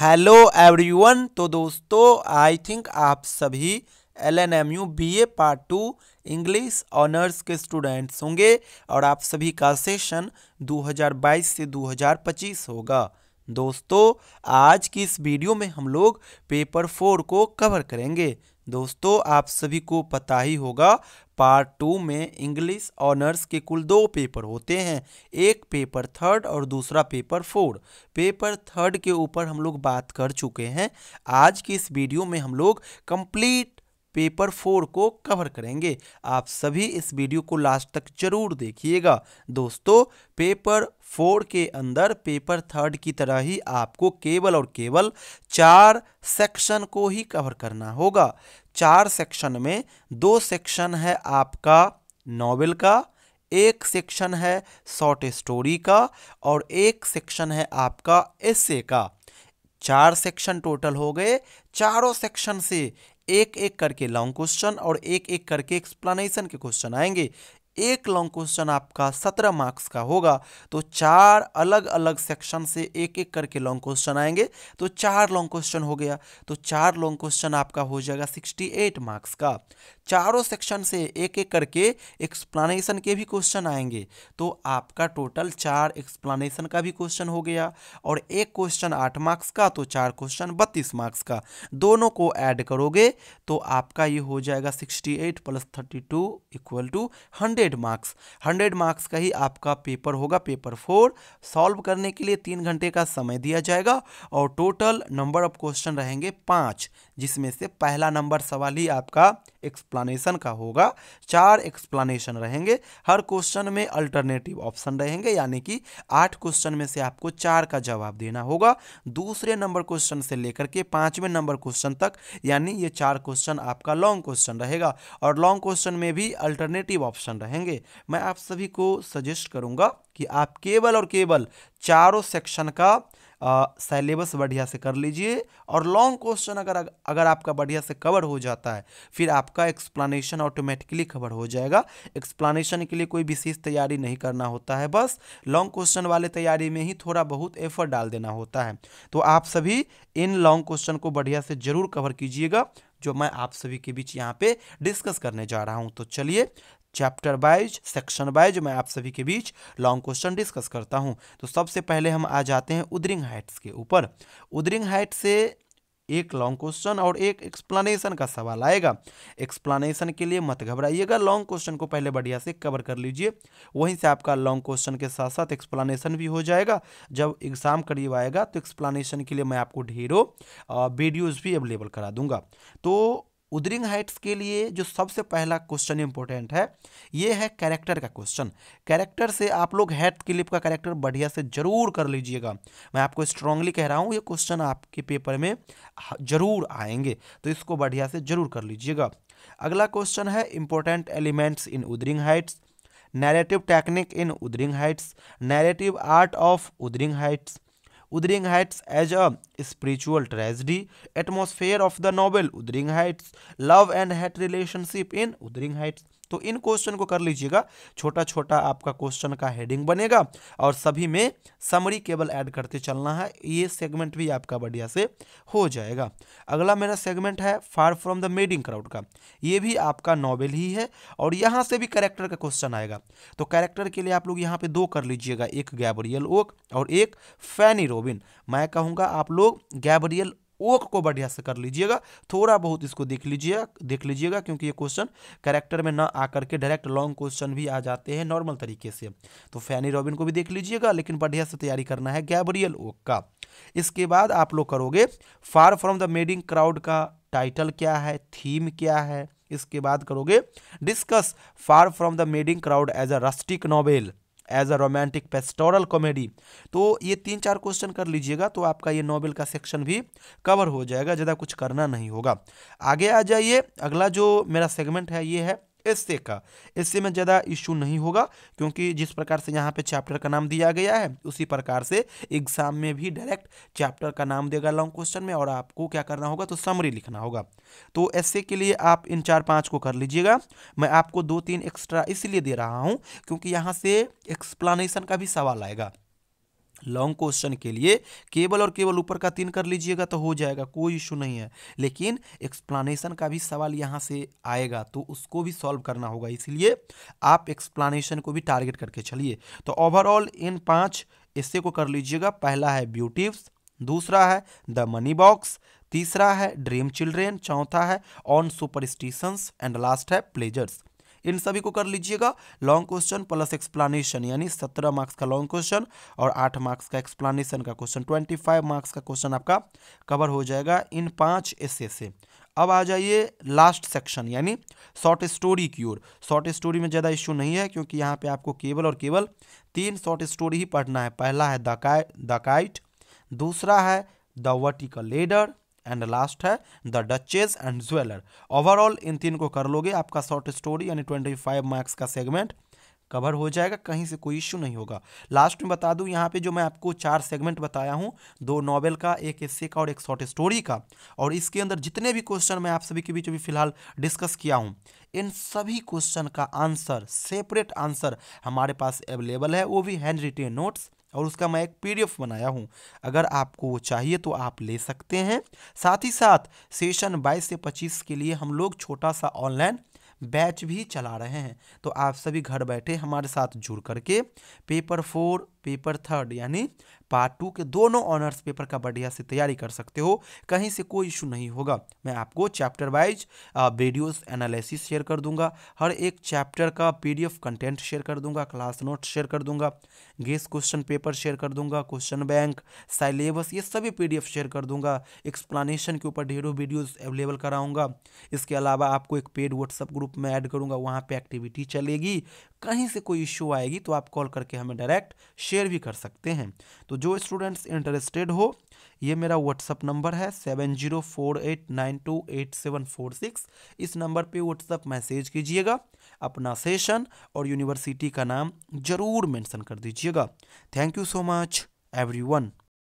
Hello everyone तो दोस्तों आई think आप सभी L N M U B A part two English honours के स्टूडेंट्स होंगे और आप सभी का सेशन 2022 से 2025 होगा दोस्तों आज की इस वीडियो में हम लोग पेपर फोर को कवर करेंगे दोस्तों आप सभी को पता ही होगा पार्ट टू में इंग्लिश ऑनर्स के कुल दो पेपर होते हैं एक पेपर थर्ड और दूसरा पेपर फोर पेपर थर्ड के ऊपर हम लोग बात कर चुके हैं आज की इस वीडियो में हम लोग कंप्लीट पेपर फोर को कवर करेंगे आप सभी इस वीडियो को लास्ट तक जरूर देखिएगा दोस्तों पेपर फोर के अंदर पेपर थर्ड की तरह ही आपको केवल और केवल चार सेक्शन को ही कवर करना होगा चार सेक्शन में दो सेक्शन है आपका नॉवेल का एक सेक्शन है शॉर्ट स्टोरी का और एक सेक्शन है आपका एसे का चार सेक्शन टोटल हो गए चारों सेक्शन से एक एक करके लॉन्ग क्वेश्चन और एक एक करके एक्सप्लेनेशन के क्वेश्चन आएंगे एक लॉन्ग क्वेश्चन आपका सत्रह मार्क्स का होगा तो चार अलग अलग सेक्शन से एक एक करके लॉन्ग क्वेश्चन आएंगे तो चार लॉन्ग क्वेश्चन हो गया तो चार लॉन्ग क्वेश्चन आपका हो जाएगा सिक्सटी एट मार्क्स का चारों सेक्शन से एक एक करके एक्सप्लानेशन के भी क्वेश्चन आएंगे तो आपका टोटल चार एक्सप्लानेशन का भी क्वेश्चन हो गया और एक क्वेश्चन आठ मार्क्स का तो चार क्वेश्चन बत्तीस मार्क्स का दोनों को ऐड करोगे तो आपका ये हो जाएगा sixty eight plus thirty two equal to hundred hundred marks hundred marks का ही आपका पेपर होगा पेपर फोर सॉल्व करने के लिए तीन घंटे का समय दिया जाएगा और टोटल नंबर ऑफ क्वेश्चन रहेंगे पाँच जिसमें से पहला नंबर सवाल ही आपका एक्सप्लानेशन का होगा चार एक्सप्लानेशन रहेंगे हर क्वेश्चन में अल्टरनेटिव ऑप्शन रहेंगे यानी कि आठ क्वेश्चन में से आपको चार का जवाब देना होगा दूसरे नंबर क्वेश्चन से लेकर के पाँचवें नंबर क्वेश्चन तक यानी ये चार क्वेश्चन आपका लॉन्ग क्वेश्चन रहेगा और लॉन्ग क्वेश्चन में भी अल्टरनेटिव ऑप्शन रहेंगे मैं आप सभी को सजेस्ट करूँगा कि आप केवल और केवल चारों सेक्शन का सेलेबस बढ़िया से कर लीजिए और लॉन्ग क्वेश्चन अगर अगर आपका बढ़िया से कवर हो जाता है फिर आपका एक्सप्लानेशन ऑटोमेटिकली कवर हो जाएगा एक्सप्लानेशन के लिए कोई विशेष तैयारी नहीं करना होता है बस लॉन्ग क्वेश्चन वाले तैयारी में ही थोड़ा बहुत एफर्ट डाल देना होता है तो आप सभी इन लॉन्ग क्वेश्चन को बढ़िया से जरूर कवर कीजिएगा जो मैं आप सभी के बीच यहाँ पे डिस्कस करने जा रहा हूँ तो चलिए चैप्टर वाइज सेक्शन वाइज मैं आप सभी के बीच लॉन्ग क्वेश्चन डिस्कस करता हूं तो सबसे पहले हम आ जाते हैं उदरिंग हाइट्स के ऊपर उदरिंग हाइट से एक लॉन्ग क्वेश्चन और एक एक्सप्लेनेशन का सवाल आएगा एक्सप्लेनेशन के लिए मत घबराइएगा लॉन्ग क्वेश्चन को पहले बढ़िया से कवर कर लीजिए वहीं से आपका लॉन्ग क्वेश्चन के साथ साथ एक्सप्लेनेशन भी हो जाएगा जब एग्जाम करीब आएगा तो एक्सप्लेनेशन के लिए मैं आपको ढेरों वीडियोज़ भी अवेलेबल करा दूंगा तो उदरिंग हाइट्स के लिए जो सबसे पहला क्वेश्चन इंपॉर्टेंट है ये है कैरेक्टर का क्वेश्चन कैरेक्टर से आप लोग हेड क्लिप का कैरेक्टर बढ़िया से जरूर कर लीजिएगा मैं आपको स्ट्रांगली कह रहा हूँ ये क्वेश्चन आपके पेपर में जरूर आएंगे तो इसको बढ़िया से जरूर कर लीजिएगा अगला क्वेश्चन है important elements in Wuthering Heights narrative technique in Wuthering Heights narrative art of Wuthering Heights Wuthering Heights as a spiritual tragedy, atmosphere of the novel Wuthering Heights, love and hate relationship in Wuthering Heights. तो इन question को कर लीजिएगा छोटा छोटा आपका question का heading बनेगा और सभी में समरी केवल ऐड करते चलना है ये सेगमेंट भी आपका बढ़िया से हो जाएगा अगला मेरा सेगमेंट है far from the madding crowd का ये भी आपका नॉवेल ही है और यहाँ से भी कैरेक्टर का क्वेश्चन आएगा तो कैरेक्टर के लिए आप लोग यहाँ पे दो कर लीजिएगा एक गैबरियल ओक और एक फैनी रोबिन मैं कहूँगा आप लोग गैबरियल ओक को बढ़िया से कर लीजिएगा थोड़ा बहुत इसको देख लीजिएगा देख लीजिएगा क्योंकि ये क्वेश्चन करेक्टर में ना आकर के डायरेक्ट लॉन्ग क्वेश्चन भी आ जाते हैं नॉर्मल तरीके से तो फैनी रॉबिन को भी देख लीजिएगा लेकिन बढ़िया से तैयारी करना है गैबरियल ओक का इसके बाद आप लोग करोगे far from the madding crowd का टाइटल क्या है थीम क्या है इसके बाद करोगे discuss far from the madding crowd as a rustic novel as a romantic pastoral comedy तो ये तीन चार क्वेश्चन कर लीजिएगा तो आपका ये नॉवल का सेक्शन भी कवर हो जाएगा ज़्यादा कुछ करना नहीं होगा आगे आ जाइए अगला जो मेरा सेगमेंट है ये है इससे का इससे में ज़्यादा इश्यू नहीं होगा क्योंकि जिस प्रकार से यहाँ पे चैप्टर का नाम दिया गया है उसी प्रकार से एग्जाम में भी डायरेक्ट चैप्टर का नाम देगा लॉन्ग क्वेश्चन में और आपको क्या करना होगा तो समरी लिखना होगा तो ऐसे के लिए आप इन चार पाँच को कर लीजिएगा मैं आपको दो तीन एक्स्ट्रा इसलिए दे रहा हूँ क्योंकि यहाँ से एक्सप्लानशन का भी सवाल आएगा लॉन्ग क्वेश्चन के लिए केवल और केवल ऊपर का तीन कर लीजिएगा तो हो जाएगा कोई इशू नहीं है लेकिन एक्सप्लानेशन का भी सवाल यहाँ से आएगा तो उसको भी सॉल्व करना होगा इसलिए आप एक्सप्लानेशन को भी टारगेट करके चलिए तो ओवरऑल इन पाँच ऐसे को कर लीजिएगा पहला है ब्यूटिव्स दूसरा है द मनी बॉक्स तीसरा है ड्रीम चिल्ड्रेन चौथा है ऑन सुपरस्टिशंस एंड लास्ट है प्लेजर्स इन सभी को कर लीजिएगा लॉन्ग क्वेश्चन प्लस एक्सप्लानेशन यानी सत्रह मार्क्स का लॉन्ग क्वेश्चन और आठ मार्क्स का एक्सप्लानेशन का क्वेश्चन ट्वेंटी फाइव मार्क्स का क्वेश्चन आपका कवर हो जाएगा इन पाँच एसे से अब आ जाइए लास्ट सेक्शन यानी शॉर्ट स्टोरी की ओर शॉर्ट स्टोरी में ज़्यादा इश्यू नहीं है क्योंकि यहाँ पर आपको केवल और केवल तीन शॉर्ट स्टोरी ही पढ़ना है पहला है द काइट दूसरा है the vertical ladder and last है the duchess and jeweller overall इन तीन को कर लोगे आपका शॉर्ट स्टोरी यानी ट्वेंटी फाइव मार्क्स का सेगमेंट कवर हो जाएगा कहीं से कोई इश्यू नहीं होगा लास्ट में बता दूं यहाँ पे जो मैं आपको चार सेगमेंट बताया हूँ दो नॉवेल का एक एस्से का और एक शॉर्ट स्टोरी का और इसके अंदर जितने भी क्वेश्चन मैं आप सभी के बीच अभी फिलहाल डिस्कस किया हूँ इन सभी क्वेश्चन का आंसर सेपरेट आंसर हमारे पास अवेलेबल है वो भी हैंड रिटेन नोट्स और उसका मैं एक पीडीएफ बनाया हूँ अगर आपको वो चाहिए तो आप ले सकते हैं साथ ही साथ सेशन 22 से 25 के लिए हम लोग छोटा सा ऑनलाइन बैच भी चला रहे हैं तो आप सभी घर बैठे हमारे साथ जुड़ करके पेपर फोर पेपर थर्ड यानी पार्ट टू के दोनों ऑनर्स पेपर का बढ़िया से तैयारी कर सकते हो कहीं से कोई इशू नहीं होगा मैं आपको chapter wise videos analysis share कर दूंगा हर एक चैप्टर का पीडीएफ कंटेंट शेयर कर दूंगा क्लास नोट शेयर कर दूंगा गेस क्वेश्चन पेपर शेयर कर दूंगा क्वेश्चन बैंक सैलेबस ये सभी पी शेयर कर दूंगा एक्सप्लानशन के ऊपर ढेरों वीडियोज़ अवेलेबल कराऊँगा इसके अलावा आपको एक पेड व्हाट्सअप ग्रुप में ऐड करूँगा वहाँ पर एक्टिविटी चलेगी कहीं से कोई इश्यू आएगी तो आप कॉल करके हमें डायरेक्ट शेयर भी कर सकते हैं तो जो स्टूडेंट्स इंटरेस्टेड हो ये मेरा व्हाट्सअप नंबर है seven zero four eight nine two eight seven four six इस नंबर पे व्हाट्सअप मैसेज कीजिएगा अपना सेशन और यूनिवर्सिटी का नाम ज़रूर मेंशन कर दीजिएगा thank you so much everyone